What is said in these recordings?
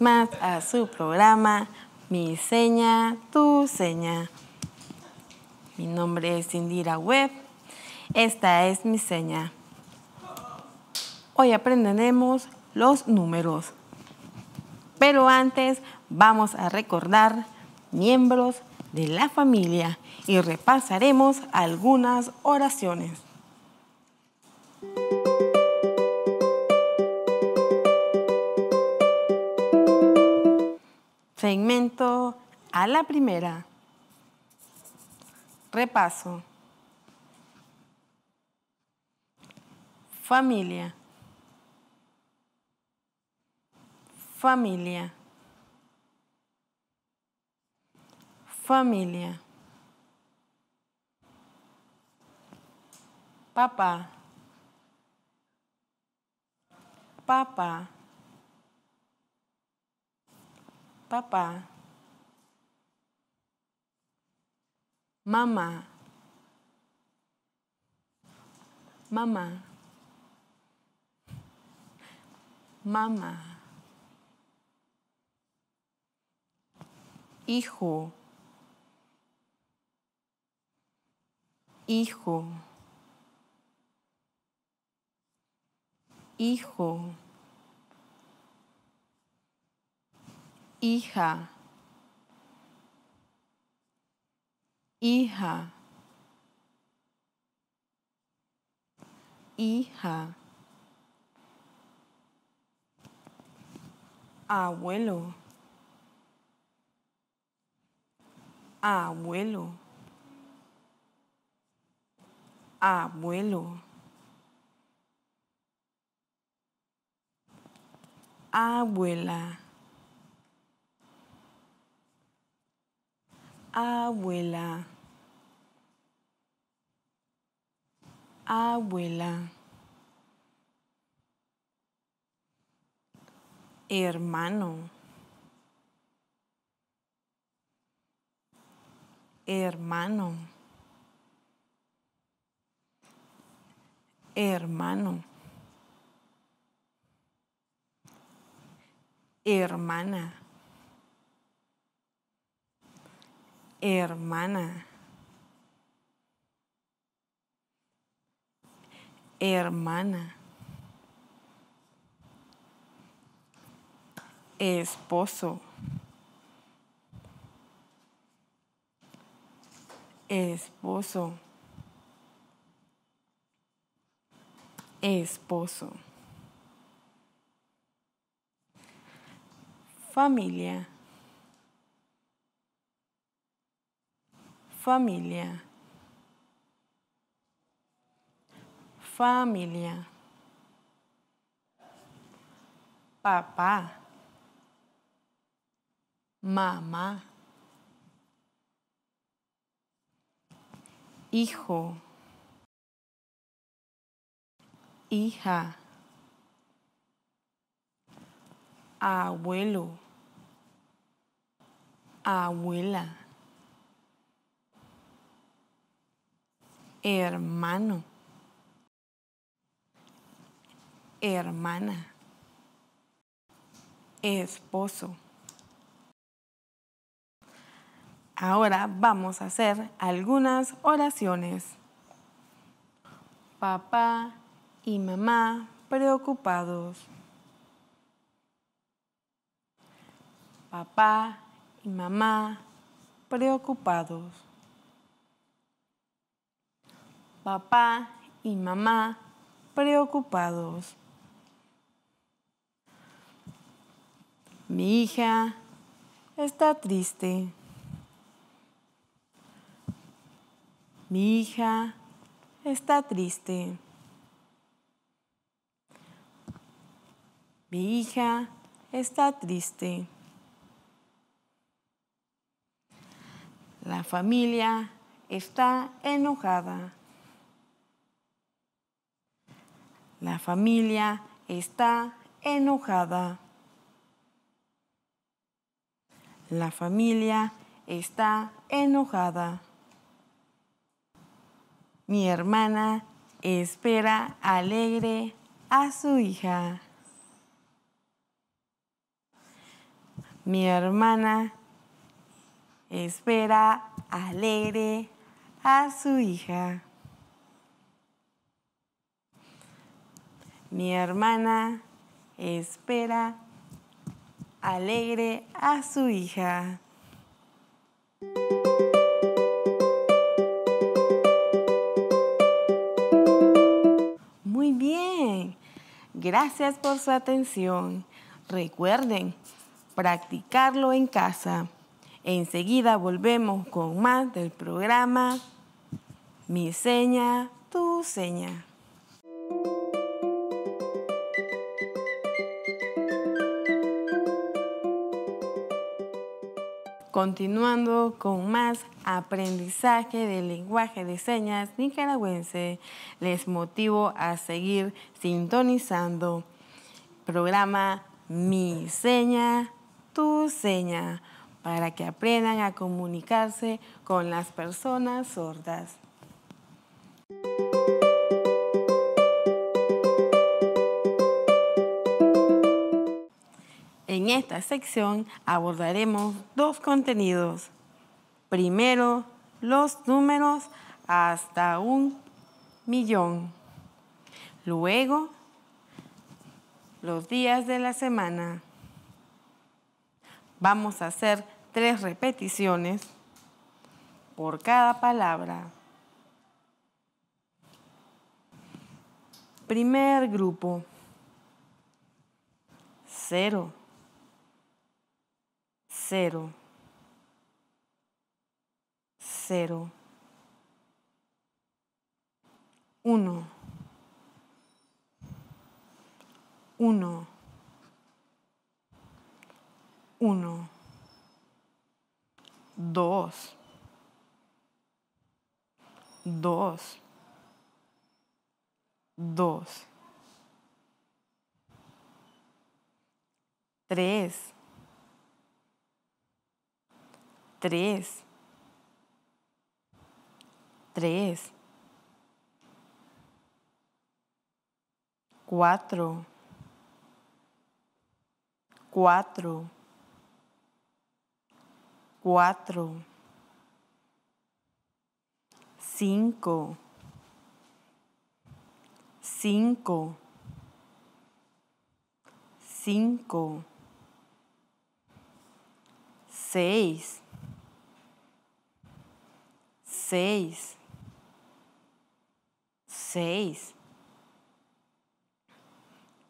más a su programa Mi Seña, Tu Seña. Mi nombre es Indira Webb. Esta es mi seña. Hoy aprenderemos los números. Pero antes vamos a recordar miembros de la familia y repasaremos algunas oraciones. segmento a la primera. Repaso. Familia. Familia. Familia. Papá. Papá. papá, mamá, mamá, mamá, hijo, hijo, hijo. hija, hija, hija, abuelo, abuelo, abuelo. Abuela. abuela, abuela, hermano, hermano, hermano, hermana. hermana, hermana, esposo, esposo, esposo, familia familia, familia, papá, mamá, hijo, hija, abuelo, abuela hermano, hermana, esposo. Ahora vamos a hacer algunas oraciones. Papá y mamá preocupados. Papá y mamá preocupados papá y mamá preocupados. Mi hija está triste. Mi hija está triste. Mi hija está triste. La familia está enojada. La familia está enojada. La familia está enojada. Mi hermana espera alegre a su hija. Mi hermana espera alegre a su hija. Mi hermana espera alegre a su hija. Muy bien, gracias por su atención. Recuerden practicarlo en casa. Enseguida volvemos con más del programa Mi seña, tu seña. Continuando con más aprendizaje del lenguaje de señas nicaragüense, les motivo a seguir sintonizando programa Mi Seña, Tu Seña, para que aprendan a comunicarse con las personas sordas. En esta sección abordaremos dos contenidos. Primero, los números hasta un millón. Luego, los días de la semana. Vamos a hacer tres repeticiones por cada palabra. Primer grupo. Cero cero, cero, uno, uno, uno, dos, dos, dos, tres, Tres. Tres. Cuatro. Cuatro. Cuatro. Cinco. Cinco. Cinco. Seis. 6. 6.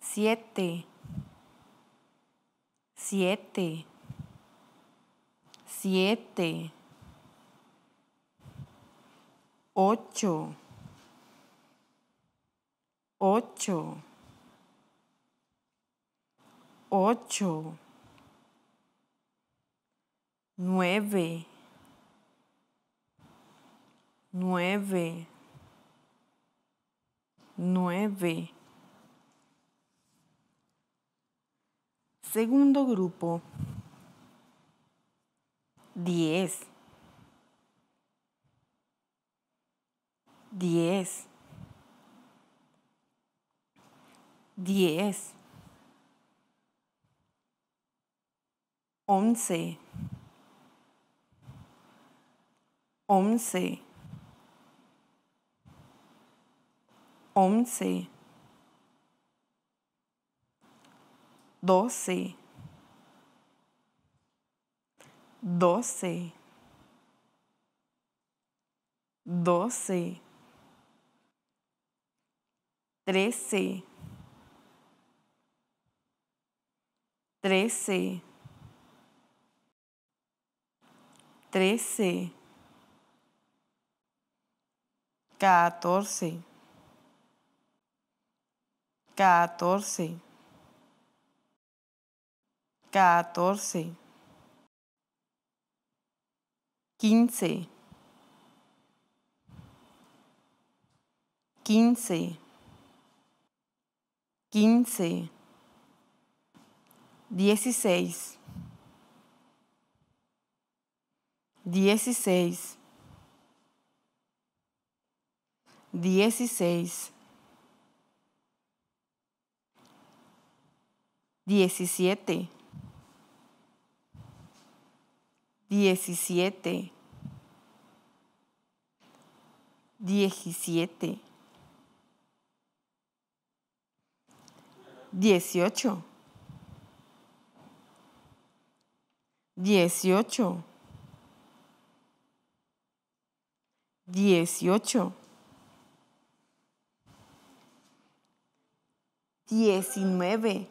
7. 7. 7. 8. 8. 8. 9 nueve, nueve. Segundo grupo, diez, diez, diez, once, once. once, doce, doce, doce, trece, trece, trece, catorce catorce, catorce, quince, quince, quince, dieciséis, dieciséis, dieciséis 17, 17, 17, 18, 18, 18. 19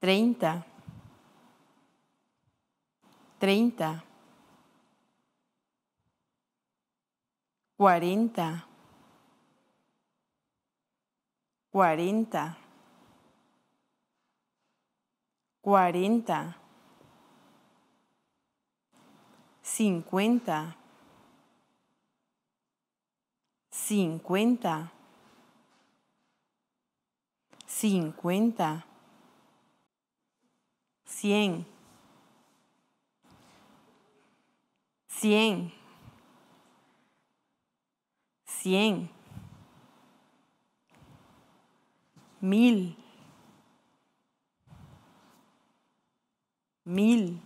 30, 30, 40, 40, 40, 50, 50, 50 100. 100. 100. Mil. Mil.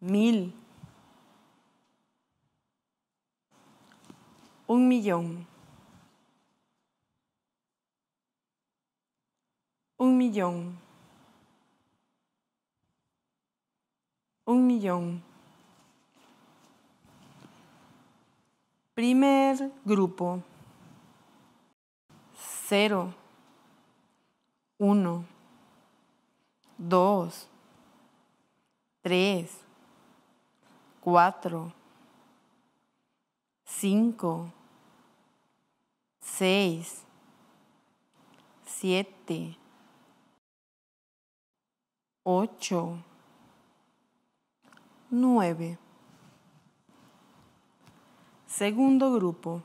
Mil. Un millón. un millón, un millón. Primer grupo, cero, uno, dos, tres, cuatro, cinco, seis, siete, ocho, nueve. Segundo grupo.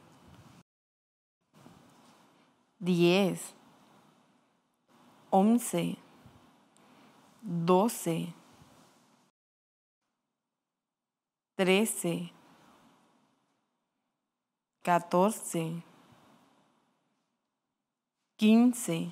Diez, once, doce, trece, catorce, quince.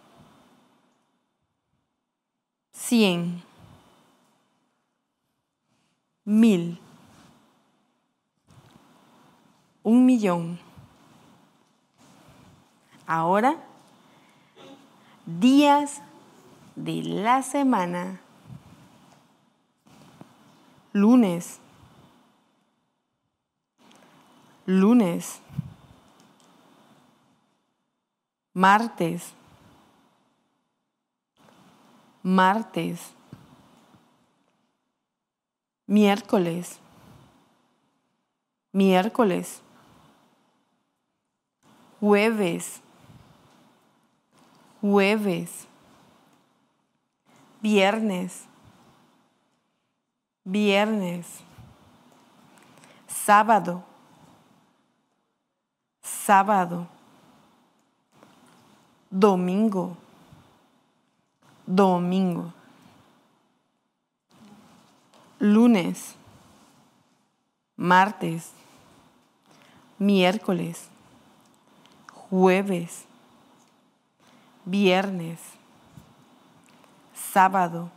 cien, mil, un millón. Ahora, días de la semana. Lunes. Lunes. Martes martes, miércoles, miércoles, jueves, jueves, viernes, viernes, sábado, sábado, domingo domingo, lunes, martes, miércoles, jueves, viernes, sábado,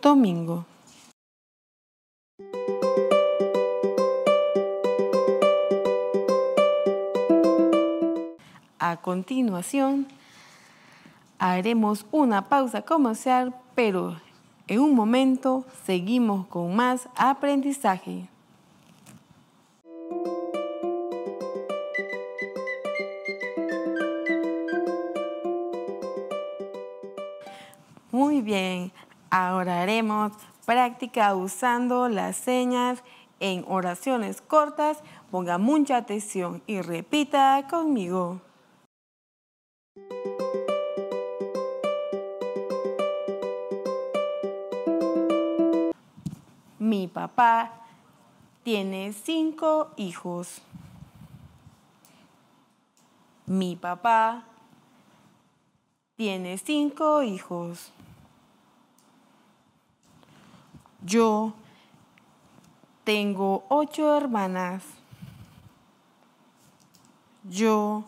domingo. A continuación, Haremos una pausa comercial, pero en un momento seguimos con más aprendizaje. Muy bien, ahora haremos práctica usando las señas en oraciones cortas. Ponga mucha atención y repita conmigo. Mi papá tiene cinco hijos. Mi papá tiene cinco hijos. Yo tengo ocho hermanas. Yo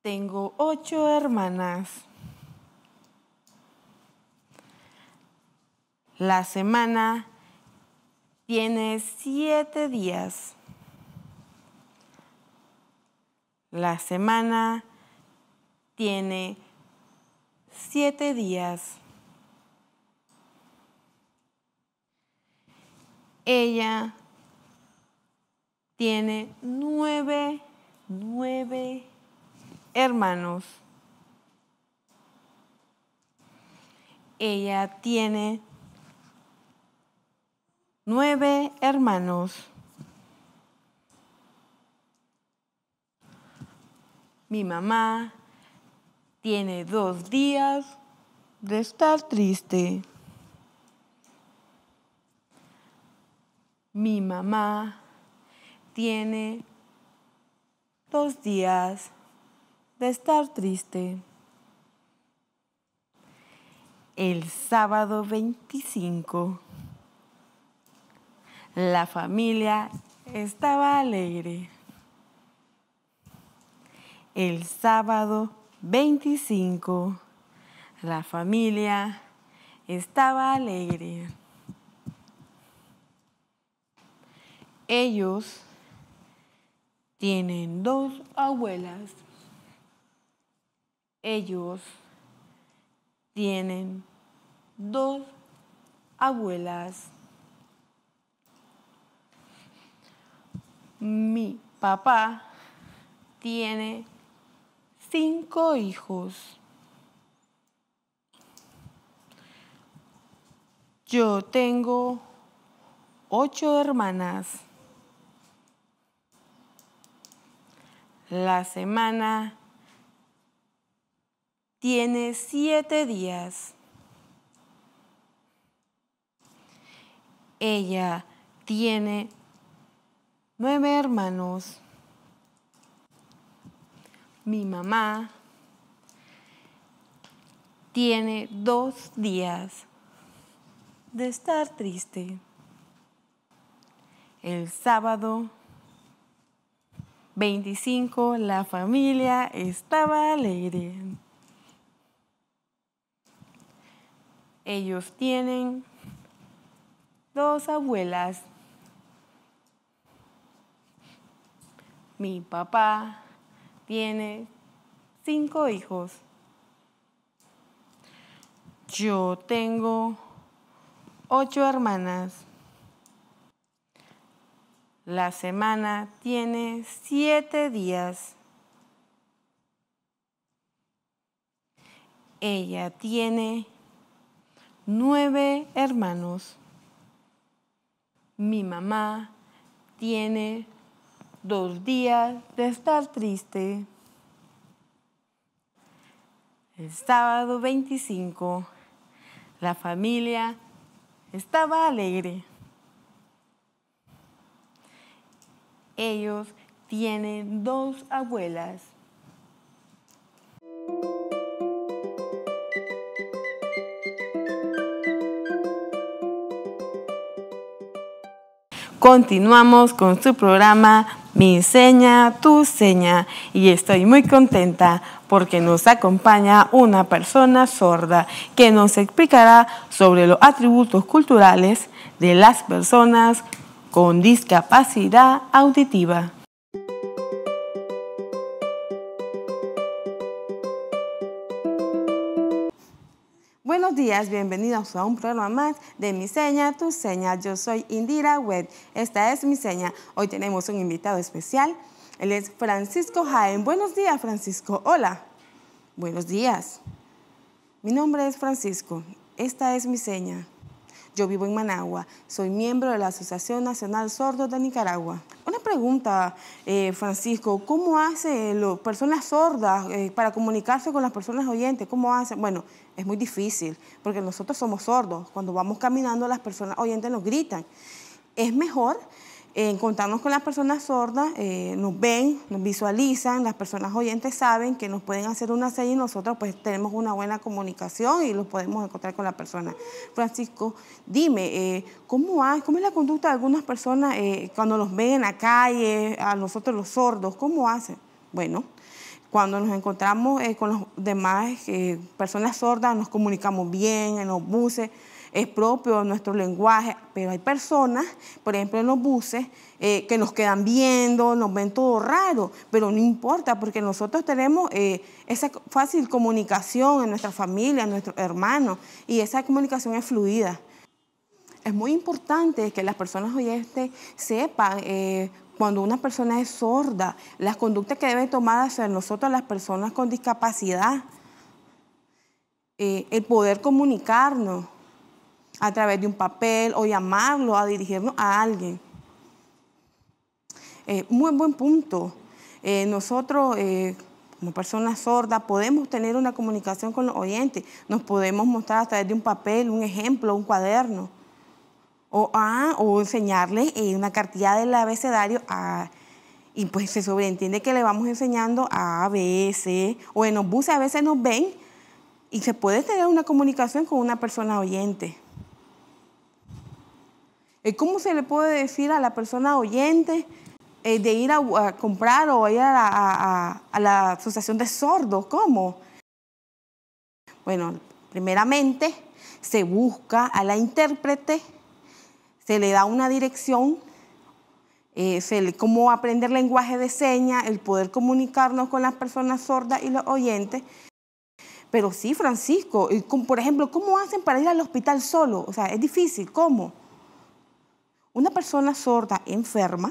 tengo ocho hermanas. La semana tiene siete días. La semana tiene siete días. Ella tiene nueve, nueve hermanos. Ella tiene nueve hermanos. Mi mamá tiene dos días de estar triste. Mi mamá tiene dos días de estar triste. El sábado 25 la familia estaba alegre. El sábado 25, la familia estaba alegre. Ellos tienen dos abuelas. Ellos tienen dos abuelas. mi papá tiene cinco hijos. Yo tengo ocho hermanas. La semana tiene siete días. Ella tiene nueve hermanos, mi mamá tiene dos días de estar triste. El sábado 25 la familia estaba alegre. Ellos tienen dos abuelas mi papá tiene cinco hijos. Yo tengo ocho hermanas. La semana tiene siete días. Ella tiene nueve hermanos. Mi mamá tiene dos días de estar triste. El sábado 25, la familia estaba alegre. Ellos tienen dos abuelas. Continuamos con su programa mi seña, tu seña, y estoy muy contenta porque nos acompaña una persona sorda que nos explicará sobre los atributos culturales de las personas con discapacidad auditiva. bienvenidos a un programa más de Mi Seña, Tu Seña. Yo soy Indira Webb, esta es Mi Seña. Hoy tenemos un invitado especial, él es Francisco Jaén. Buenos días, Francisco. Hola. Buenos días. Mi nombre es Francisco, esta es Mi Seña. Yo vivo en Managua, soy miembro de la Asociación Nacional Sordos de Nicaragua pregunta, eh, Francisco, ¿cómo hacen las personas sordas eh, para comunicarse con las personas oyentes? ¿Cómo hacen? Bueno, es muy difícil, porque nosotros somos sordos. Cuando vamos caminando, las personas oyentes nos gritan. Es mejor eh, encontrarnos con las personas sordas, eh, nos ven, nos visualizan, las personas oyentes saben que nos pueden hacer una serie y nosotros pues tenemos una buena comunicación y los podemos encontrar con la persona. Francisco, dime, eh, ¿cómo, hay, ¿cómo, es la conducta de algunas personas cuando los ven en la calle, a nosotros los sordos, cómo hacen? Bueno, cuando nos encontramos con las demás personas sordas, nos comunicamos bien en los buses, es propio a nuestro lenguaje, pero hay personas, por ejemplo en los buses, eh, que nos quedan viendo, nos ven todo raro, pero no importa porque nosotros tenemos eh, esa fácil comunicación en nuestra familia, en nuestros hermanos, y esa comunicación es fluida. Es muy importante que las personas oyentes sepan eh, cuando una persona es sorda, las conductas que deben tomar hacia nosotros las personas con discapacidad, el poder comunicarnos, a través de un papel o llamarlo, a dirigirnos a alguien. Eh, muy buen punto. Eh, nosotros, eh, como personas sordas, podemos tener una comunicación con los oyentes. Nos podemos mostrar a través de un papel, un ejemplo, un cuaderno. O, ah, enseñarle una cartilla del abecedario a, y pues se sobreentiende que le vamos enseñando a, B, o en los buses a veces nos ven y se puede tener una comunicación con una persona oyente. Eh, ¿Cómo se le puede decir a la persona oyente eh, de ir a, comprar o ir a, la asociación de sordos? ¿Cómo? Bueno, primeramente se busca a la intérprete, se le da una dirección, eh, cómo aprender lenguaje de señas, el poder comunicarnos con las personas sordas y los oyentes. Pero sí, Francisco, por ejemplo, ¿cómo hacen para ir al hospital solo? O sea, es difícil, ¿cómo? Una persona sorda enferma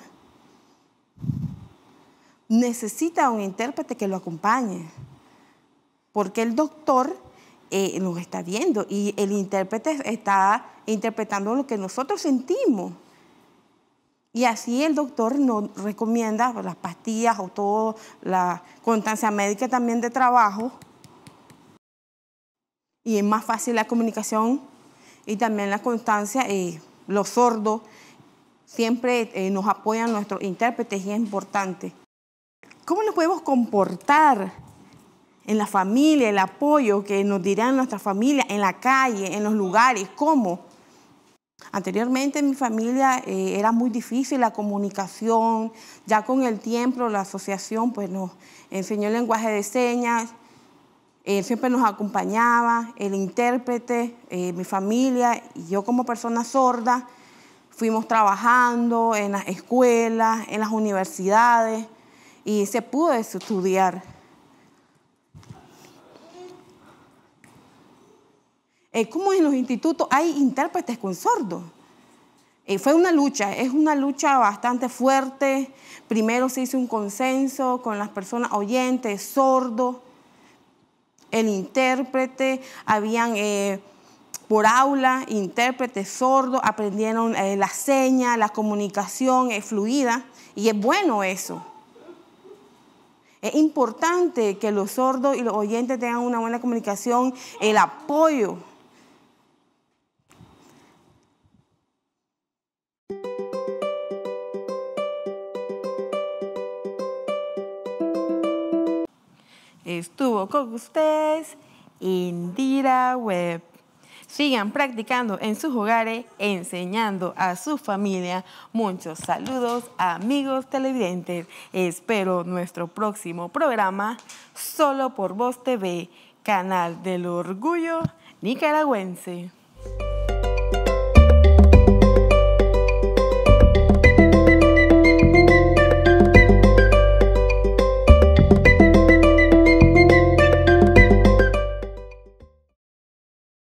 necesita un intérprete que lo acompañe, porque el doctor eh, nos está viendo y el intérprete está interpretando lo que nosotros sentimos. Y así el doctor nos recomienda las pastillas o toda la constancia médica también de trabajo. Y es más fácil la comunicación y también la constancia. y eh, los sordos siempre eh, nos apoyan nuestros intérpretes y es importante. ¿Cómo nos podemos comportar en la familia, el apoyo que nos dirán nuestra familia, en la calle, en los lugares? ¿Cómo? Anteriormente en mi familia eh, era muy difícil la comunicación, ya con el tiempo la asociación pues, nos enseñó el lenguaje de señas, siempre nos acompañaba el intérprete, eh, mi familia y yo como persona sorda. Fuimos trabajando en las escuelas, en las universidades y se pudo estudiar. Eh, ¿Cómo como en los institutos hay intérpretes con sordos. Eh, fue una lucha, es una lucha bastante fuerte. Primero se hizo un consenso con las personas oyentes, sordos, el intérprete, habían eh, por aula, intérprete, sordo, aprendieron eh, la seña, la comunicación es fluida y es bueno eso. Es importante que los sordos y los oyentes tengan una buena comunicación, el apoyo. Estuvo con ustedes Indira Web sigan practicando en sus hogares, enseñando a su familia. Muchos saludos, amigos televidentes. Espero nuestro próximo programa solo por Voz TV, canal del orgullo nicaragüense.